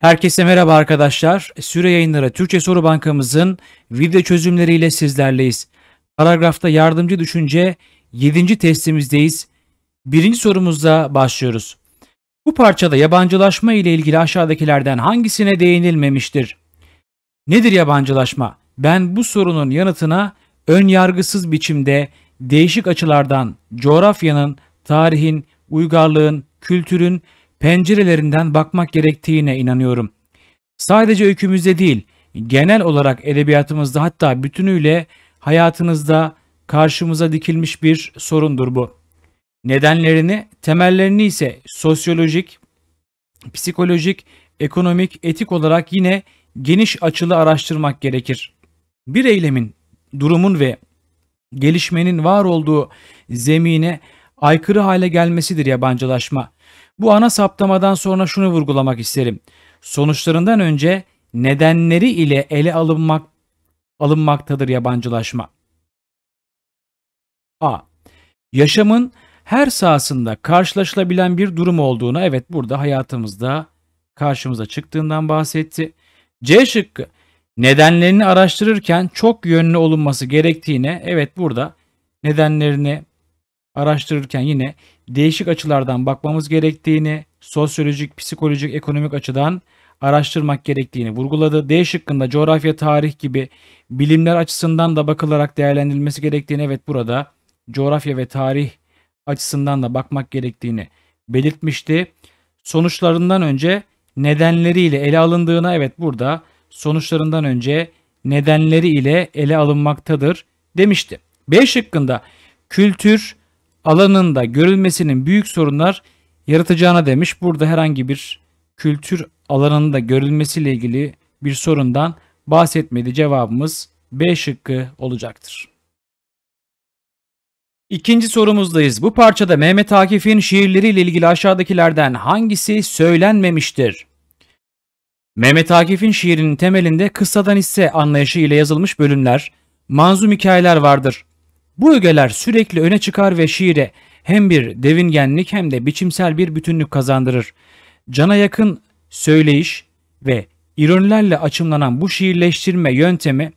Herkese merhaba arkadaşlar. E, Süre yayınları Türkçe Soru Bankamızın video çözümleriyle sizlerleyiz. Paragrafta yardımcı düşünce 7. testimizdeyiz. Birinci sorumuzla başlıyoruz. Bu parçada yabancılaşma ile ilgili aşağıdakilerden hangisine değinilmemiştir? Nedir yabancılaşma? Ben bu sorunun yanıtına ön yargısız biçimde değişik açılardan coğrafyanın, tarihin, uygarlığın, kültürün, pencerelerinden bakmak gerektiğine inanıyorum. Sadece öykümüzde değil, genel olarak edebiyatımızda hatta bütünüyle hayatınızda karşımıza dikilmiş bir sorundur bu. Nedenlerini, temellerini ise sosyolojik, psikolojik, ekonomik, etik olarak yine geniş açılı araştırmak gerekir. Bir eylemin, durumun ve gelişmenin var olduğu zemine aykırı hale gelmesidir yabancılaşma. Bu ana saptamadan sonra şunu vurgulamak isterim. Sonuçlarından önce nedenleri ile ele alınmak alınmaktadır yabancılaşma. A. Yaşamın her sahasında karşılaşılabilen bir durum olduğuna evet burada hayatımızda karşımıza çıktığından bahsetti. C şıkkı nedenlerini araştırırken çok yönlü olunması gerektiğine evet burada nedenlerini araştırırken yine değişik açılardan bakmamız gerektiğini, sosyolojik, psikolojik, ekonomik açıdan araştırmak gerektiğini vurguladı. D şıkkında coğrafya, tarih gibi bilimler açısından da bakılarak değerlendirilmesi gerektiğini, evet burada coğrafya ve tarih açısından da bakmak gerektiğini belirtmişti. Sonuçlarından önce nedenleriyle ele alındığına evet burada sonuçlarından önce nedenleriyle ele alınmaktadır demişti. B şıkkında kültür, alanında görülmesinin büyük sorunlar yaratacağına demiş. Burada herhangi bir kültür alanında görülmesiyle ilgili bir sorundan bahsetmedi. Cevabımız B şıkkı olacaktır. İkinci sorumuzdayız. Bu parçada Mehmet Akif'in şiirleriyle ilgili aşağıdakilerden hangisi söylenmemiştir? Mehmet Akif'in şiirinin temelinde kıssadan hisse anlayışı ile yazılmış bölümler, manzum hikayeler vardır. Bu ögeler sürekli öne çıkar ve şiire hem bir devingenlik hem de biçimsel bir bütünlük kazandırır. Cana yakın söyleyiş ve ironilerle açımlanan bu şiirleştirme yöntemi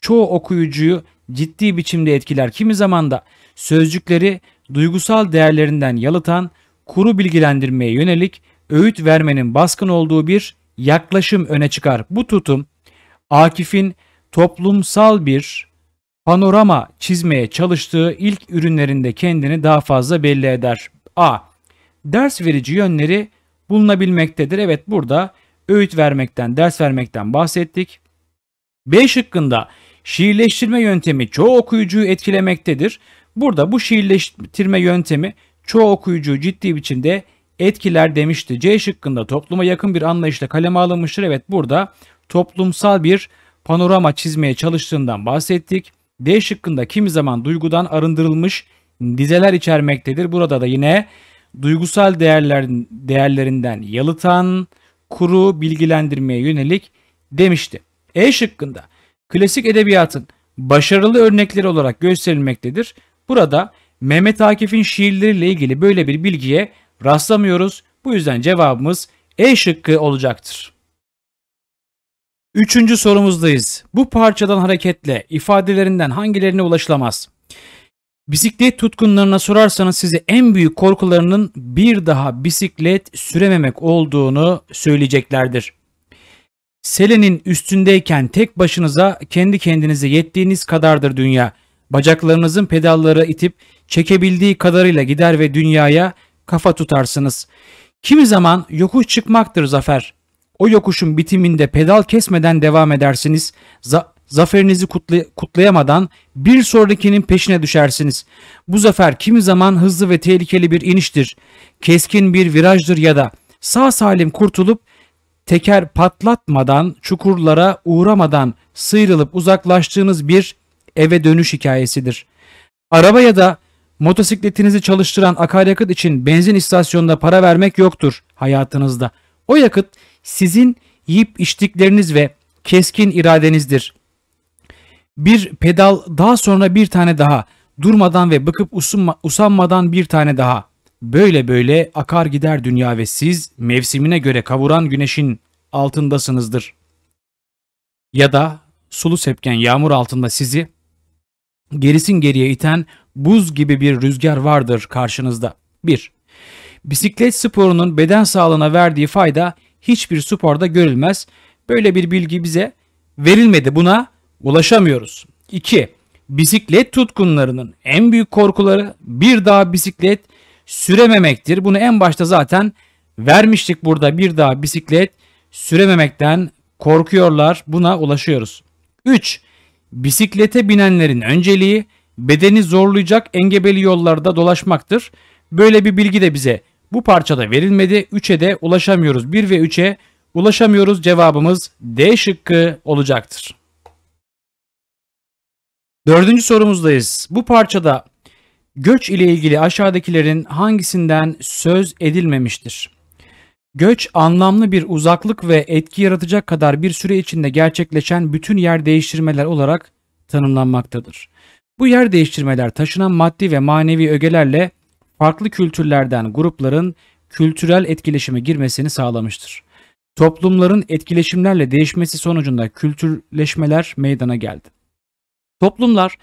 çoğu okuyucuyu ciddi biçimde etkiler. Kimi zaman da sözcükleri duygusal değerlerinden yalıtan kuru bilgilendirmeye yönelik öğüt vermenin baskın olduğu bir yaklaşım öne çıkar. Bu tutum Akif'in toplumsal bir panorama çizmeye çalıştığı ilk ürünlerinde kendini daha fazla belli eder. A. Ders verici yönleri bulunabilmektedir. Evet burada öğüt vermekten, ders vermekten bahsettik. B şıkkında şiirleştirme yöntemi çoğu okuyucuyu etkilemektedir. Burada bu şiirleştirme yöntemi çoğu okuyucuyu ciddi biçimde etkiler demişti. C şıkkında topluma yakın bir anlayışla kaleme alınmıştır. Evet burada toplumsal bir panorama çizmeye çalıştığından bahsettik. D şıkkında kimi zaman duygudan arındırılmış dizeler içermektedir. Burada da yine duygusal değerler, değerlerinden yalıtan, kuru bilgilendirmeye yönelik demişti. E şıkkında klasik edebiyatın başarılı örnekleri olarak gösterilmektedir. Burada Mehmet Akif'in şiirleriyle ilgili böyle bir bilgiye rastlamıyoruz. Bu yüzden cevabımız E şıkkı olacaktır. Üçüncü sorumuzdayız. Bu parçadan hareketle ifadelerinden hangilerine ulaşılamaz? Bisiklet tutkunlarına sorarsanız size en büyük korkularının bir daha bisiklet sürememek olduğunu söyleyeceklerdir. Selenin üstündeyken tek başınıza kendi kendinize yettiğiniz kadardır dünya. Bacaklarınızın pedalları itip çekebildiği kadarıyla gider ve dünyaya kafa tutarsınız. Kimi zaman yokuş çıkmaktır zafer. O yokuşun bitiminde pedal kesmeden devam edersiniz. Za zaferinizi kutlay kutlayamadan bir sonrakinin peşine düşersiniz. Bu zafer kimi zaman hızlı ve tehlikeli bir iniştir, keskin bir virajdır ya da sağ salim kurtulup teker patlatmadan, çukurlara uğramadan sıyrılıp uzaklaştığınız bir eve dönüş hikayesidir. Araba ya da motosikletinizi çalıştıran akaryakıt için benzin istasyonunda para vermek yoktur hayatınızda. O yakıt sizin yiyip içtikleriniz ve keskin iradenizdir. Bir pedal daha sonra bir tane daha, durmadan ve bıkıp usunma, usanmadan bir tane daha. Böyle böyle akar gider dünya ve siz mevsimine göre kavuran güneşin altındasınızdır. Ya da sulu sepken yağmur altında sizi gerisin geriye iten buz gibi bir rüzgar vardır karşınızda. 1. Bisiklet sporunun beden sağlığına verdiği fayda hiçbir sporda görülmez. Böyle bir bilgi bize verilmedi. Buna ulaşamıyoruz. 2. Bisiklet tutkunlarının en büyük korkuları bir daha bisiklet sürememektir. Bunu en başta zaten vermiştik burada bir daha bisiklet sürememekten korkuyorlar. Buna ulaşıyoruz. 3. Bisiklete binenlerin önceliği bedeni zorlayacak engebeli yollarda dolaşmaktır. Böyle bir bilgi de bize bu parçada verilmedi. 3'e de ulaşamıyoruz. 1 ve 3'e ulaşamıyoruz. Cevabımız D şıkkı olacaktır. Dördüncü sorumuzdayız. Bu parçada göç ile ilgili aşağıdakilerin hangisinden söz edilmemiştir? Göç anlamlı bir uzaklık ve etki yaratacak kadar bir süre içinde gerçekleşen bütün yer değiştirmeler olarak tanımlanmaktadır. Bu yer değiştirmeler taşınan maddi ve manevi ögelerle farklı kültürlerden grupların kültürel etkileşime girmesini sağlamıştır. Toplumların etkileşimlerle değişmesi sonucunda kültürleşmeler meydana geldi. Toplumlar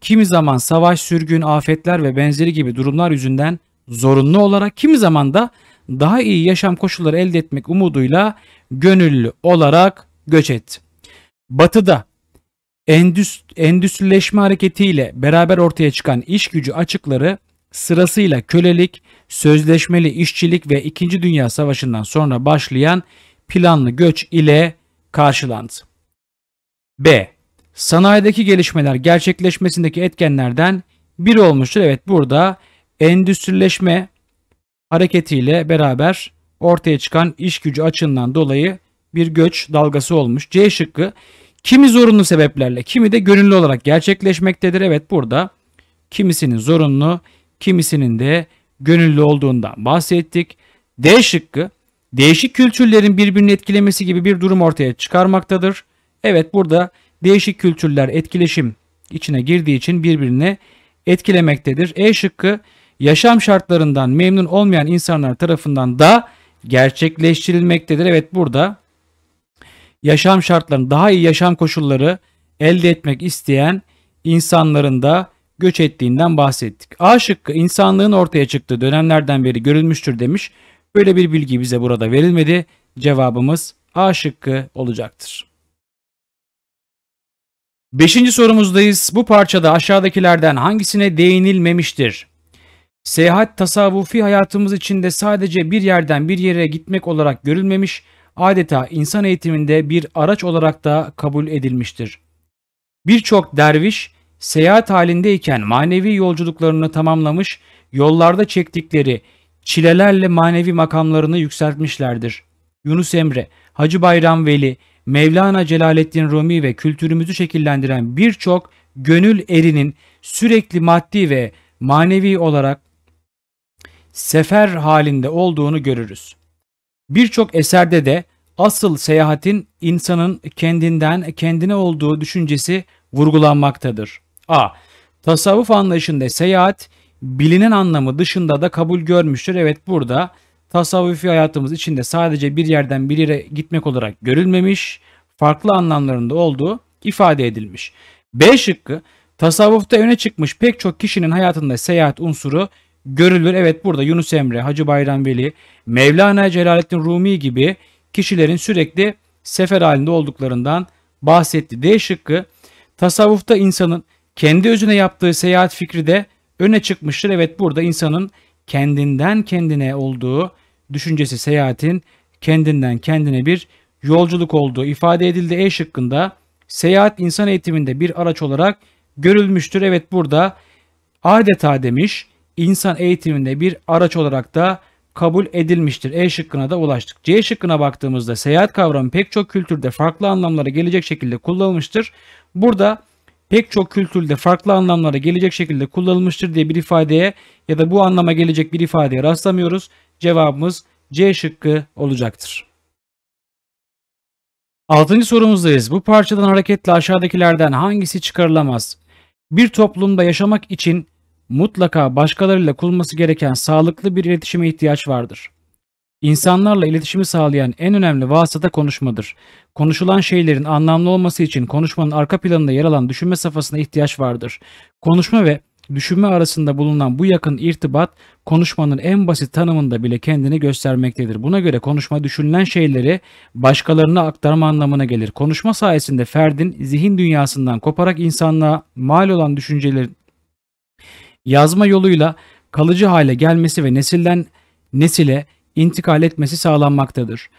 kimi zaman savaş, sürgün, afetler ve benzeri gibi durumlar yüzünden zorunlu olarak kimi zaman da daha iyi yaşam koşulları elde etmek umuduyla gönüllü olarak göç etti. Batı'da endüst, endüstrileşme hareketiyle beraber ortaya çıkan iş gücü açıkları sırasıyla kölelik, sözleşmeli işçilik ve 2. Dünya Savaşı'ndan sonra başlayan planlı göç ile karşılandı. B. Sanayideki gelişmeler gerçekleşmesindeki etkenlerden biri olmuştur. Evet burada endüstrileşme hareketiyle beraber ortaya çıkan iş gücü açığından dolayı bir göç dalgası olmuş. C şıkkı kimi zorunlu sebeplerle kimi de gönüllü olarak gerçekleşmektedir. Evet burada kimisinin zorunlu kimisinin de gönüllü olduğundan bahsettik. D şıkkı değişik kültürlerin birbirini etkilemesi gibi bir durum ortaya çıkarmaktadır. Evet burada değişik kültürler etkileşim içine girdiği için birbirine etkilemektedir. E şıkkı yaşam şartlarından memnun olmayan insanlar tarafından da gerçekleştirilmektedir. Evet burada yaşam şartlarını daha iyi yaşam koşulları elde etmek isteyen insanların da göç ettiğinden bahsettik. A şıkkı insanlığın ortaya çıktığı dönemlerden beri görülmüştür demiş. Böyle bir bilgi bize burada verilmedi. Cevabımız A şıkkı olacaktır. Beşinci sorumuzdayız. Bu parçada aşağıdakilerden hangisine değinilmemiştir? Seyahat tasavvufi hayatımız içinde sadece bir yerden bir yere gitmek olarak görülmemiş, adeta insan eğitiminde bir araç olarak da kabul edilmiştir. Birçok derviş seyahat halindeyken manevi yolculuklarını tamamlamış, yollarda çektikleri çilelerle manevi makamlarını yükseltmişlerdir. Yunus Emre, Hacı Bayram Veli, Mevlana Celaleddin Rumi ve kültürümüzü şekillendiren birçok gönül erinin sürekli maddi ve manevi olarak sefer halinde olduğunu görürüz. Birçok eserde de asıl seyahatin insanın kendinden kendine olduğu düşüncesi vurgulanmaktadır. A. Tasavvuf anlayışında seyahat bilinen anlamı dışında da kabul görmüştür. Evet burada tasavvufi hayatımız içinde sadece bir yerden bir yere gitmek olarak görülmemiş, farklı anlamlarında olduğu ifade edilmiş. B şıkkı tasavvufta öne çıkmış pek çok kişinin hayatında seyahat unsuru görülür. Evet burada Yunus Emre, Hacı Bayram Veli, Mevlana Celaleddin Rumi gibi kişilerin sürekli sefer halinde olduklarından bahsetti. D şıkkı tasavvufta insanın kendi özüne yaptığı seyahat fikri de öne çıkmıştır. Evet burada insanın kendinden kendine olduğu düşüncesi seyahatin kendinden kendine bir yolculuk olduğu ifade edildi. E şıkkında seyahat insan eğitiminde bir araç olarak görülmüştür. Evet burada adeta demiş insan eğitiminde bir araç olarak da kabul edilmiştir. E şıkkına da ulaştık. C şıkkına baktığımızda seyahat kavramı pek çok kültürde farklı anlamlara gelecek şekilde kullanılmıştır. Burada pek çok kültürde farklı anlamlara gelecek şekilde kullanılmıştır diye bir ifadeye ya da bu anlama gelecek bir ifadeye rastlamıyoruz. Cevabımız C şıkkı olacaktır. Altıncı sorumuzdayız. Bu parçadan hareketle aşağıdakilerden hangisi çıkarılamaz? Bir toplumda yaşamak için mutlaka başkalarıyla kurulması gereken sağlıklı bir iletişime ihtiyaç vardır. İnsanlarla iletişimi sağlayan en önemli vasıta konuşmadır. Konuşulan şeylerin anlamlı olması için konuşmanın arka planında yer alan düşünme safhasına ihtiyaç vardır. Konuşma ve düşünme arasında bulunan bu yakın irtibat konuşmanın en basit tanımında bile kendini göstermektedir. Buna göre konuşma düşünülen şeyleri başkalarına aktarma anlamına gelir. Konuşma sayesinde ferdin zihin dünyasından koparak insanlığa mal olan düşünceleri yazma yoluyla kalıcı hale gelmesi ve nesilden nesile intikal etmesi sağlanmaktadır.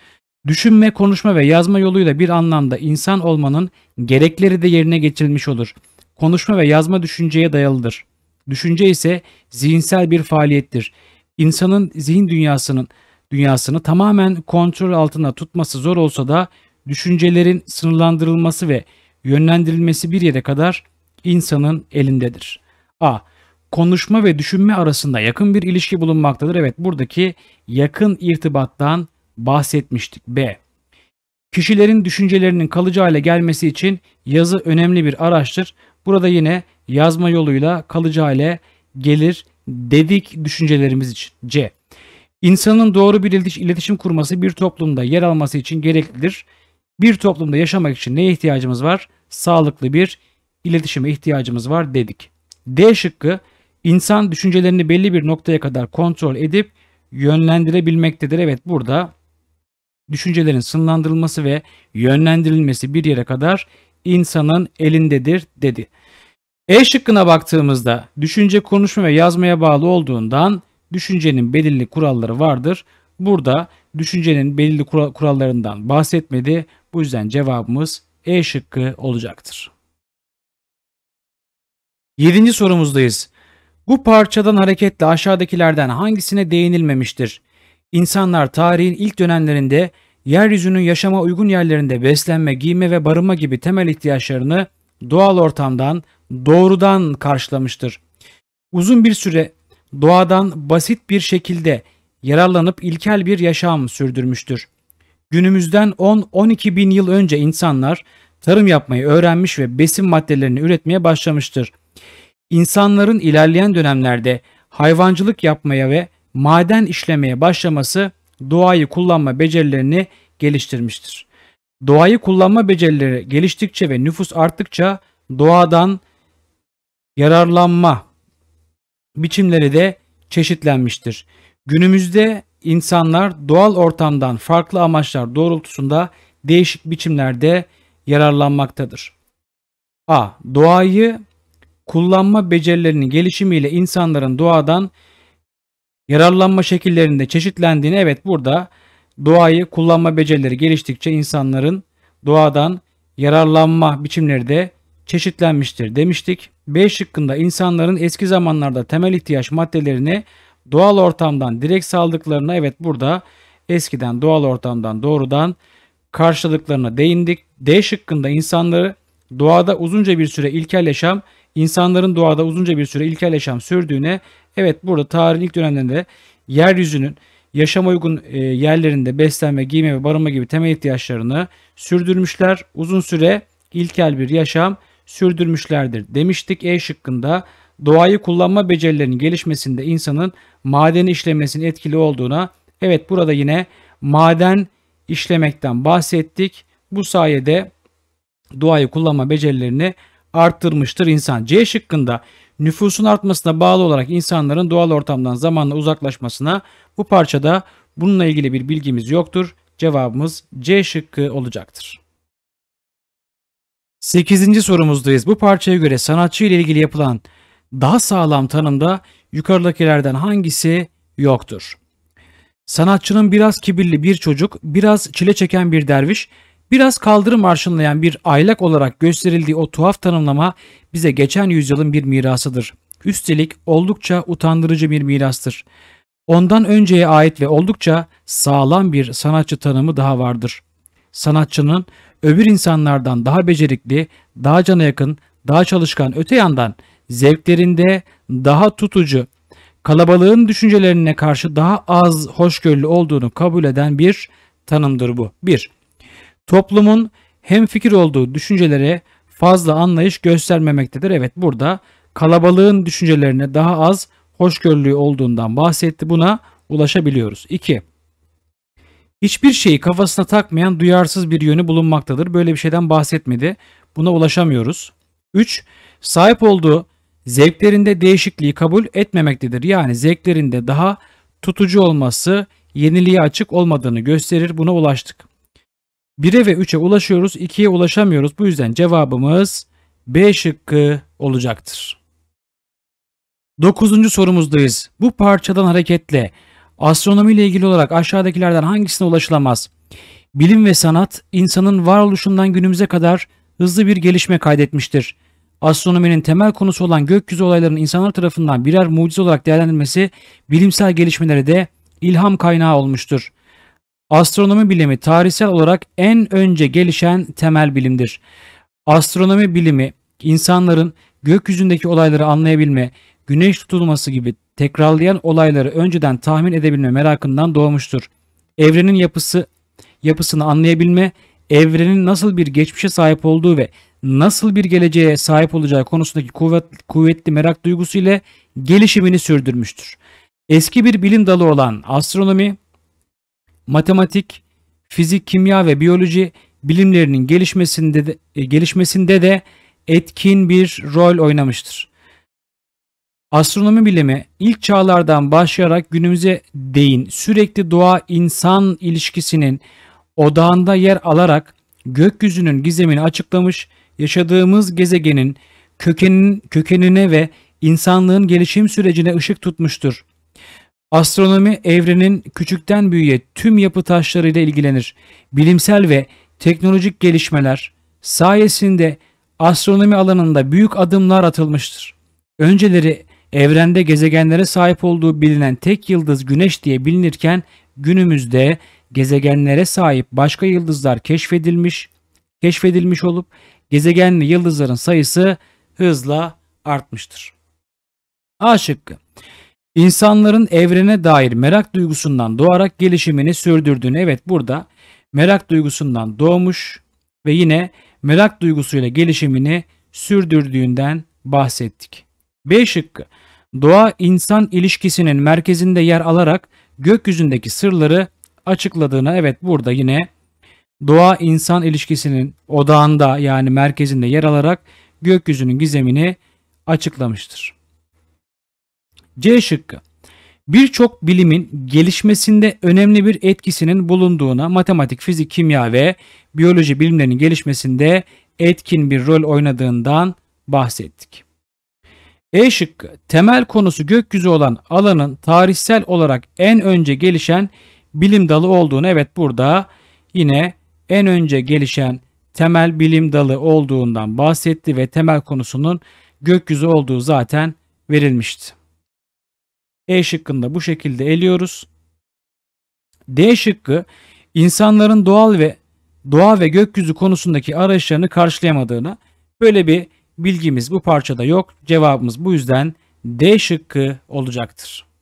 Düşünme, konuşma ve yazma yoluyla bir anlamda insan olmanın gerekleri de yerine getirilmiş olur. Konuşma ve yazma düşünceye dayalıdır. Düşünce ise zihinsel bir faaliyettir. İnsanın zihin dünyasının dünyasını tamamen kontrol altında tutması zor olsa da düşüncelerin sınırlandırılması ve yönlendirilmesi bir yere kadar insanın elindedir. A konuşma ve düşünme arasında yakın bir ilişki bulunmaktadır. Evet buradaki yakın irtibattan bahsetmiştik. B. Kişilerin düşüncelerinin kalıcı hale gelmesi için yazı önemli bir araçtır. Burada yine yazma yoluyla kalıcı hale gelir dedik düşüncelerimiz için. C. İnsanın doğru bir iletişim kurması bir toplumda yer alması için gereklidir. Bir toplumda yaşamak için neye ihtiyacımız var? Sağlıklı bir iletişime ihtiyacımız var dedik. D şıkkı İnsan düşüncelerini belli bir noktaya kadar kontrol edip yönlendirebilmektedir. Evet burada düşüncelerin sınırlandırılması ve yönlendirilmesi bir yere kadar insanın elindedir dedi. E şıkkına baktığımızda düşünce konuşma ve yazmaya bağlı olduğundan düşüncenin belirli kuralları vardır. Burada düşüncenin belirli kurallarından bahsetmedi. Bu yüzden cevabımız E şıkkı olacaktır. 7. sorumuzdayız. Bu parçadan hareketle aşağıdakilerden hangisine değinilmemiştir? İnsanlar tarihin ilk dönemlerinde yeryüzünün yaşama uygun yerlerinde beslenme, giyme ve barınma gibi temel ihtiyaçlarını doğal ortamdan doğrudan karşılamıştır. Uzun bir süre doğadan basit bir şekilde yararlanıp ilkel bir yaşam sürdürmüştür. Günümüzden 10-12 bin yıl önce insanlar tarım yapmayı öğrenmiş ve besin maddelerini üretmeye başlamıştır. İnsanların ilerleyen dönemlerde hayvancılık yapmaya ve maden işlemeye başlaması doğayı kullanma becerilerini geliştirmiştir. Doğayı kullanma becerileri geliştikçe ve nüfus arttıkça doğadan yararlanma biçimleri de çeşitlenmiştir. Günümüzde insanlar doğal ortamdan farklı amaçlar doğrultusunda değişik biçimlerde yararlanmaktadır. A. Doğayı kullanma becerilerinin gelişimiyle insanların doğadan yararlanma şekillerinde çeşitlendiğini evet burada doğayı kullanma becerileri geliştikçe insanların doğadan yararlanma biçimleri de çeşitlenmiştir demiştik. B şıkkında insanların eski zamanlarda temel ihtiyaç maddelerini doğal ortamdan direkt saldıklarına evet burada eskiden doğal ortamdan doğrudan karşıladıklarına değindik. D şıkkında insanları doğada uzunca bir süre ilkel yaşam insanların doğada uzunca bir süre ilkel yaşam sürdüğüne evet burada tarihin ilk dönemlerinde yeryüzünün yaşama uygun e, yerlerinde beslenme, giyme ve barınma gibi temel ihtiyaçlarını sürdürmüşler. Uzun süre ilkel bir yaşam sürdürmüşlerdir demiştik. E şıkkında doğayı kullanma becerilerinin gelişmesinde insanın maden işlemesinin etkili olduğuna evet burada yine maden işlemekten bahsettik. Bu sayede doğayı kullanma becerilerini arttırmıştır insan. C şıkkında nüfusun artmasına bağlı olarak insanların doğal ortamdan zamanla uzaklaşmasına bu parçada bununla ilgili bir bilgimiz yoktur. Cevabımız C şıkkı olacaktır. 8. sorumuzdayız. Bu parçaya göre sanatçı ile ilgili yapılan daha sağlam tanımda yukarıdakilerden hangisi yoktur? Sanatçının biraz kibirli bir çocuk, biraz çile çeken bir derviş Biraz kaldırım arşınlayan bir aylak olarak gösterildiği o tuhaf tanımlama bize geçen yüzyılın bir mirasıdır. Üstelik oldukça utandırıcı bir mirastır. Ondan önceye ait ve oldukça sağlam bir sanatçı tanımı daha vardır. Sanatçının öbür insanlardan daha becerikli, daha cana yakın, daha çalışkan öte yandan zevklerinde daha tutucu, kalabalığın düşüncelerine karşı daha az hoşgörülü olduğunu kabul eden bir tanımdır bu. 1. Toplumun hem fikir olduğu düşüncelere fazla anlayış göstermemektedir. Evet burada kalabalığın düşüncelerine daha az hoşgörülü olduğundan bahsetti. Buna ulaşabiliyoruz. 2. Hiçbir şeyi kafasına takmayan duyarsız bir yönü bulunmaktadır. Böyle bir şeyden bahsetmedi. Buna ulaşamıyoruz. 3. Sahip olduğu zevklerinde değişikliği kabul etmemektedir. Yani zevklerinde daha tutucu olması yeniliğe açık olmadığını gösterir. Buna ulaştık. 1'e ve 3'e ulaşıyoruz. 2'ye ulaşamıyoruz. Bu yüzden cevabımız B şıkkı olacaktır. 9. sorumuzdayız. Bu parçadan hareketle astronomi ile ilgili olarak aşağıdakilerden hangisine ulaşılamaz? Bilim ve sanat insanın varoluşundan günümüze kadar hızlı bir gelişme kaydetmiştir. Astronominin temel konusu olan gökyüzü olaylarının insanlar tarafından birer mucize olarak değerlendirilmesi bilimsel gelişmelere de ilham kaynağı olmuştur. Astronomi bilimi tarihsel olarak en önce gelişen temel bilimdir. Astronomi bilimi insanların gökyüzündeki olayları anlayabilme, güneş tutulması gibi tekrarlayan olayları önceden tahmin edebilme merakından doğmuştur. Evrenin yapısı yapısını anlayabilme, evrenin nasıl bir geçmişe sahip olduğu ve nasıl bir geleceğe sahip olacağı konusundaki kuvvet, kuvvetli merak duygusu ile gelişimini sürdürmüştür. Eski bir bilim dalı olan astronomi matematik, fizik, kimya ve biyoloji bilimlerinin gelişmesinde de, e, gelişmesinde de etkin bir rol oynamıştır. Astronomi bilimi ilk çağlardan başlayarak günümüze değin sürekli doğa-insan ilişkisinin odağında yer alarak gökyüzünün gizemini açıklamış, yaşadığımız gezegenin kökenin, kökenine ve insanlığın gelişim sürecine ışık tutmuştur. Astronomi evrenin küçükten büyüğe tüm yapı taşlarıyla ilgilenir. Bilimsel ve teknolojik gelişmeler sayesinde astronomi alanında büyük adımlar atılmıştır. Önceleri evrende gezegenlere sahip olduğu bilinen tek yıldız Güneş diye bilinirken günümüzde gezegenlere sahip başka yıldızlar keşfedilmiş, keşfedilmiş olup gezegenli yıldızların sayısı hızla artmıştır. A şıkkı İnsanların evrene dair merak duygusundan doğarak gelişimini sürdürdüğünü evet burada merak duygusundan doğmuş ve yine merak duygusuyla gelişimini sürdürdüğünden bahsettik. B şıkkı doğa insan ilişkisinin merkezinde yer alarak gökyüzündeki sırları açıkladığına evet burada yine doğa insan ilişkisinin odağında yani merkezinde yer alarak gökyüzünün gizemini açıklamıştır. C şıkkı. Birçok bilimin gelişmesinde önemli bir etkisinin bulunduğuna matematik, fizik, kimya ve biyoloji bilimlerinin gelişmesinde etkin bir rol oynadığından bahsettik. E şıkkı temel konusu gökyüzü olan alanın tarihsel olarak en önce gelişen bilim dalı olduğunu evet burada yine en önce gelişen temel bilim dalı olduğundan bahsetti ve temel konusunun gökyüzü olduğu zaten verilmişti. E şıkkını da bu şekilde eliyoruz. D şıkkı insanların doğal ve doğa ve gökyüzü konusundaki arayışlarını karşılayamadığına böyle bir bilgimiz bu parçada yok. Cevabımız bu yüzden D şıkkı olacaktır.